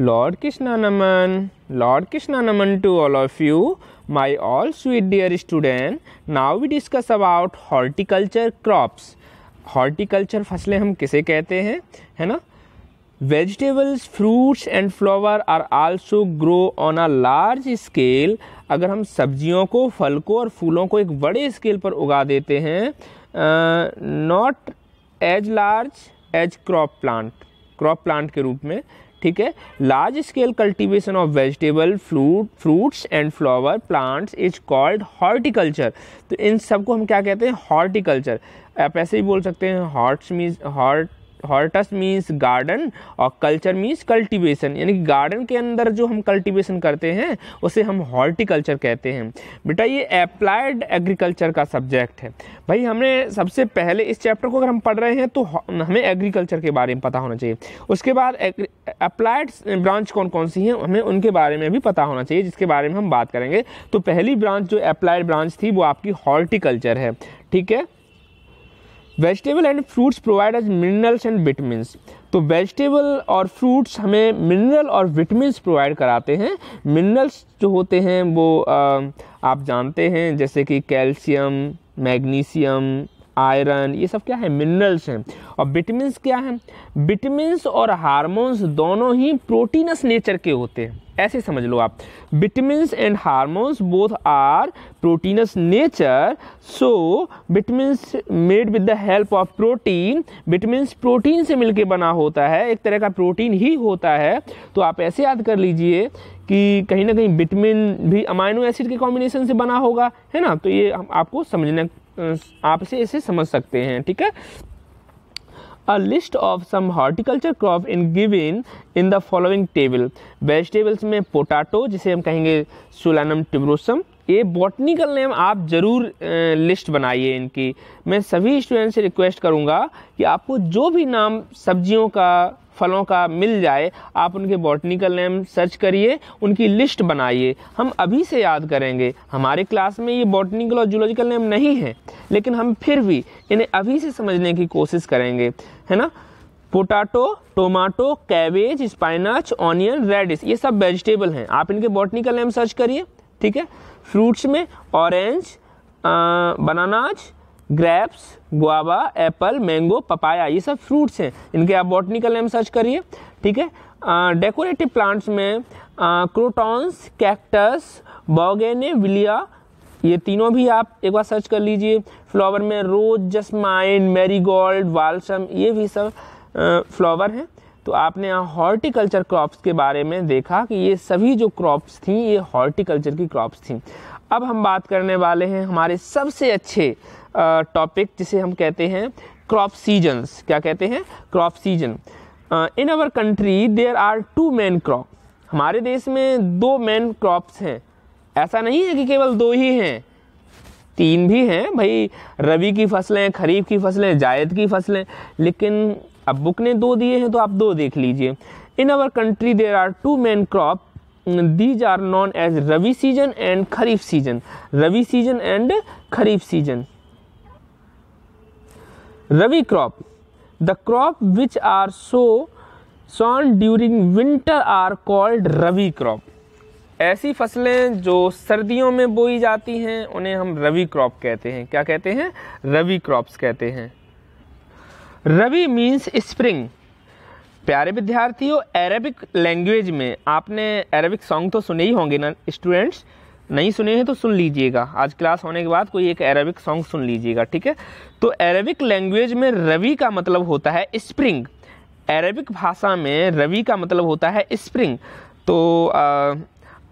Lord Krishnanaman, Lord Krishnanaman to all of you, my all sweet dear student. Now we discuss about horticulture crops. Horticulture फसलें हम किसे कहते हैं है ना vegetables fruits and flower are also grow on a large scale अगर हम सब्जियों को फल को और फूलों को एक बड़े स्केल पर उगा देते हैं not as large as crop plant crop plant के रूप में ठीक है large scale cultivation of vegetable fruit fruits and flower plants is called horticulture तो इन सबको हम क्या कहते हैं हॉर्टिकल्चर आप ऐसे ही बोल सकते हैं hortus mean hort hortus means garden और कल्चर मीन्स कल्टिवेशन यानी गार्डन के अंदर जो हम कल्टिवेशन करते हैं उसे हम हॉर्टिकल्चर कहते हैं बेटा ये अप्लाइड एग्रीकल्चर का सब्जेक्ट है भाई हमने सबसे पहले इस चैप्टर को अगर हम पढ़ रहे हैं तो हमें एग्रीकल्चर के बारे में पता होना चाहिए उसके बाद अप्लाइड ब्रांच कौन कौन सी हैं हमें उनके बारे में भी पता होना चाहिए जिसके बारे में हम बात करेंगे तो पहली ब्रांच जो अप्लाइड ब्रांच थी वो आपकी हॉर्टिकल्चर है ठीक है vegetable and fruits provide as minerals and vitamin तो वेजिटेबल और फ्रूट्स हमें मिनरल और विटामिन प्रोवाइड कराते हैं मिनरल्स जो होते हैं वो आ, आप जानते हैं जैसे कि कैल्शियम मैग्नीशियम आयरन ये सब क्या है मिनरल्स हैं और विटामिन क्या हैं विटामिन और हारमोन्स दोनों ही प्रोटीनस नेचर के होते हैं ऐसे समझ लो आप vitamin and hormones both are proteinous nature so vitamin made with the help of protein vitamin protein से मिलके बना होता है एक तरह का प्रोटीन ही होता है तो आप ऐसे याद कर लीजिए कि कहीं ना कहीं विटामिन भी अमाइनो एसिड के कॉम्बिनेशन से बना होगा है ना तो ये आपको समझना आप इसे इसे समझ सकते हैं ठीक है a list of some horticulture crop in given in the following table vegetables में potato जिसे हम कहेंगे solanum tuberosum ये बॉटनिकल नेम आप ज़रूर लिस्ट बनाइए इनकी मैं सभी स्टूडेंट से रिक्वेस्ट करूँगा कि आपको जो भी नाम सब्जियों का फलों का मिल जाए आप उनके बॉटनिकल नेम सर्च करिए उनकी लिस्ट बनाइए हम अभी से याद करेंगे हमारे क्लास में ये बॉटनिकल और जूलॉजिकल नेम नहीं है लेकिन हम फिर भी इन्हें अभी से समझने की कोशिश करेंगे है ना potato tomato cabbage spinach onion radish ये सब वेजिटेबल हैं आप इनके बॉटनिकल नेम सर्च करिए ठीक है फ्रूट्स में orange bananas grapes guava apple mango papaya ये सब फ्रूट्स हैं इनके आप बॉटनिकल नेम सर्च करिए ठीक है डेकोरेटिव प्लांट्स में क्रोटॉन्स कैक्टस बॉगेने विलिया ये तीनों भी आप एक बार सर्च कर लीजिए फ्लावर में रोज जसमाइन मैरीगोल्ड वालसम ये भी सब फ्लावर हैं तो आपने यहाँ हॉर्टिकल्चर क्रॉप्स के बारे में देखा कि ये सभी जो क्रॉप्स थी ये हॉर्टिकल्चर की क्रॉप्स थी अब हम बात करने वाले हैं हमारे सबसे अच्छे टॉपिक जिसे हम कहते हैं क्रॉप सीजन्स क्या कहते हैं crop season in our country there are two main crop हमारे देश में दो मेन क्रॉप्स हैं ऐसा नहीं है कि केवल दो ही हैं तीन भी हैं भाई रबी की फसलें खरीफ की फसलें जायद की फसलें लेकिन अब बुक ने दो दिए हैं तो आप दो देख लीजिए in our country there are two main crop these are known as rabi season and kharif season rabi season and kharif season rabi crop the crop which are sow sown during winter are called rabi crop ऐसी फसलें जो सर्दियों में बोई जाती हैं उन्हें हम रवि क्रॉप कहते हैं क्या कहते हैं रवि क्रॉप्स कहते हैं रवि मीन्स स्प्रिंग प्यारे विद्यार्थियों अरेबिक लैंग्वेज में आपने अरेबिक सॉन्ग तो सुने ही होंगे ना स्टूडेंट्स नहीं सुने हैं तो सुन लीजिएगा आज क्लास होने के बाद कोई एक अरेबिक सॉन्ग सुन लीजिएगा ठीक है तो अरेबिक लैंग्वेज में रवि का मतलब होता है स्प्रिंग अरेबिक भाषा में रवि का मतलब होता है स्प्रिंग तो are,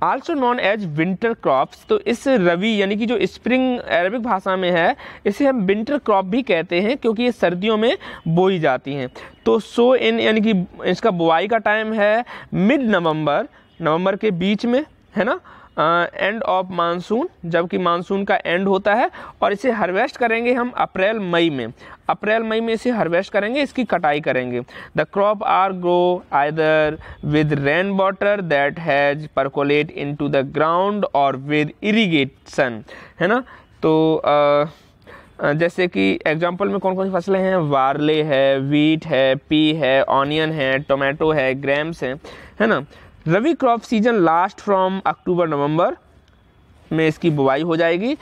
also known as winter crops तो इस रवि यानी कि जो स्प्रिंग अरबिक भाषा में है इसे हम विंटर क्रॉप भी कहते हैं क्योंकि ये सर्दियों में बोई जाती हैं तो सो इन यानी कि इसका बुआई का टाइम है मिड नवंबर नवंबर के बीच में है ना एंड ऑफ मानसून जबकि मानसून का एंड होता है और इसे हार्वेस्ट करेंगे हम अप्रैल मई में अप्रैल मई में इसे हार्वेस्ट करेंगे इसकी कटाई करेंगे the crop are grow either with rain water that has percolate into the ground और विद इरीगेशन है ना तो आ, जैसे कि एग्जाम्पल में कौन कौन सी फसलें हैं वारले है वीट है पी है ऑनियन है टोमेटो है ग्रैम्स हैं है ना rabi crop season last from October November में इसकी बुवाई हो जाएगी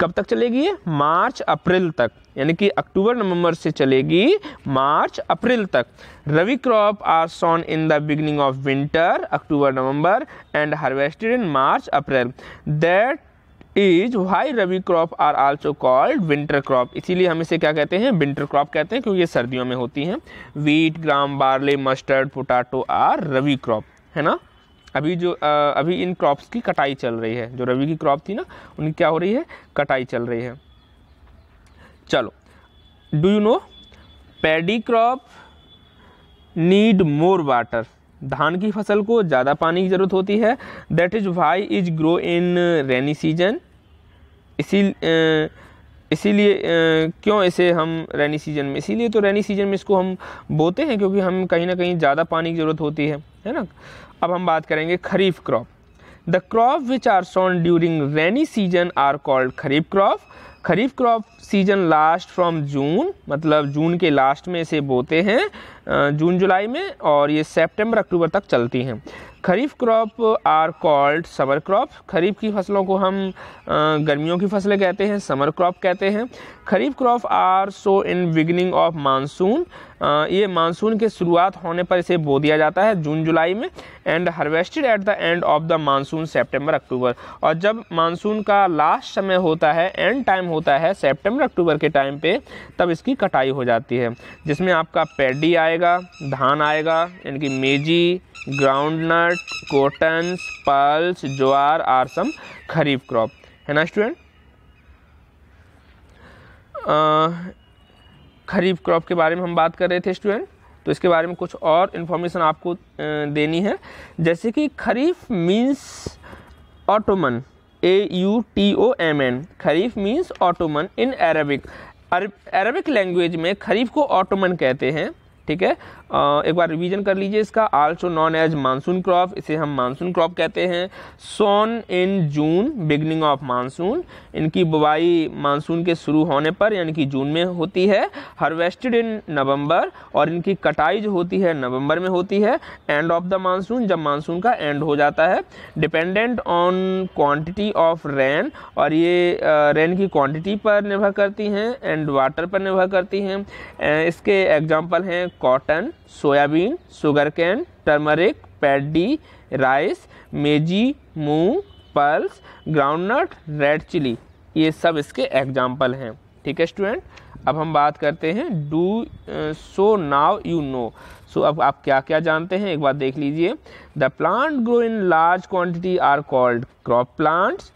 कब तक चलेगी ये मार्च अप्रैल तक यानी कि अक्टूबर नवंबर से चलेगी मार्च अप्रैल तक rabi crop are sown in the beginning of winter October November and harvested in March April that is why rabi crop are also called winter crop इसीलिए हम इसे क्या कहते हैं विंटर क्रॉप कहते हैं क्योंकि ये सर्दियों में होती हैं wheat gram barley mustard potato are rabi crop है ना अभी जो आ, अभी इन क्रॉप्स की कटाई चल रही है जो रवि की क्रॉप थी ना उनकी क्या हो रही है कटाई चल रही है चलो do you know paddy crop need more water धान की फसल को ज़्यादा पानी की ज़रूरत होती है that is why is grow in rainy season इसी इसीलिए क्यों इसे हम रेनी सीजन में इसीलिए तो रेनी सीजन में इसको हम बोते हैं क्योंकि हम कहीं ना कहीं ज़्यादा पानी की ज़रूरत होती है है ना अब हम बात करेंगे kharif crop the crop which are sown during rainy season are called kharif crop kharif crop season last from June मतलब जून के लास्ट में इसे बोते हैं जून जुलाई में और ये सेप्टेम्बर अक्टूबर तक चलती हैं kharif crop are called summer crop kharif की फसलों को हम गर्मियों की फसलें कहते हैं समर क्रॉप कहते हैं kharif crop are sow in beginning of monsoon ये मानसून के शुरुआत होने पर इसे बो दिया जाता है जून जुलाई में and harvested at the end of the monsoon September October और जब मानसून का लास्ट समय होता है एंड टाइम होता है सेप्टेम्बर अक्टूबर के टाइम पे तब इसकी कटाई हो जाती है जिसमें आपका पैडी आएगा धान आएगा यानी कि maize groundnut cotton pulse jowar are some kharif crop है ना स्टूडेंट खरीफ क्रॉप के बारे में हम बात कर रहे थे स्टूडेंट तो इसके बारे में कुछ और इन्फॉर्मेशन आपको देनी है जैसे कि kharif means autumn A U T O M N kharif means autumn in Arabic Arabic language में खरीफ को ऑटोमन कहते हैं ठीक है एक बार रिवीजन कर लीजिए इसका also known as monsoon crop इसे हम मानसून क्रॉप कहते हैं sown in June beginning of monsoon इनकी बुवाई मानसून के शुरू होने पर यानी कि जून में होती है हार्वेस्टेड इन नवंबर और इनकी कटाई जो होती है नवंबर में होती है एंड ऑफ द मानसून जब मानसून का एंड हो जाता है dependent on quantity of rain और ये रेन की क्वान्टिटी पर निर्भर करती हैं एंड वाटर पर निर्भर करती हैं इसके एग्जाम्पल हैं cotton soybean sugarcane turmeric paddy rice maize moong pulse groundnut red chilli ये सब इसके एग्जाम्पल हैं ठीक है स्टूडेंट अब हम बात करते हैं do so now you know so अब आप क्या क्या जानते हैं एक बार देख लीजिए the plant grow in large quantity are called crop plants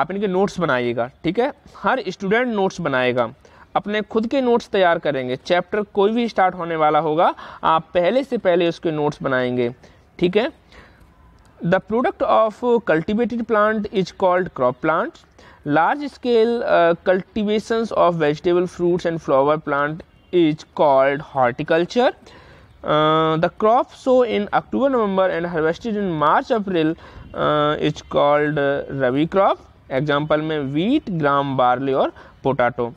आप इनके नोट्स बनाइएगा ठीक है हर स्टूडेंट नोट्स बनाएगा अपने खुद के नोट्स तैयार करेंगे चैप्टर कोई भी स्टार्ट होने वाला होगा आप पहले से पहले उसके नोट्स बनाएंगे ठीक है the product of cultivated plant is called crop plant large scale cultivation of vegetable fruits and flower plant is called horticulture the crop sown in October November and harvested in March April is called rabi crop example में wheat gram barley और potato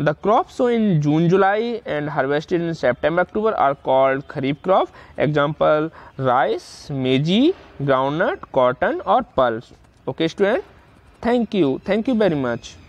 the crops sown in June July and harvested in September October are called kharif crop example rice maize groundnut cotton or pulse okay student thank you thank you very much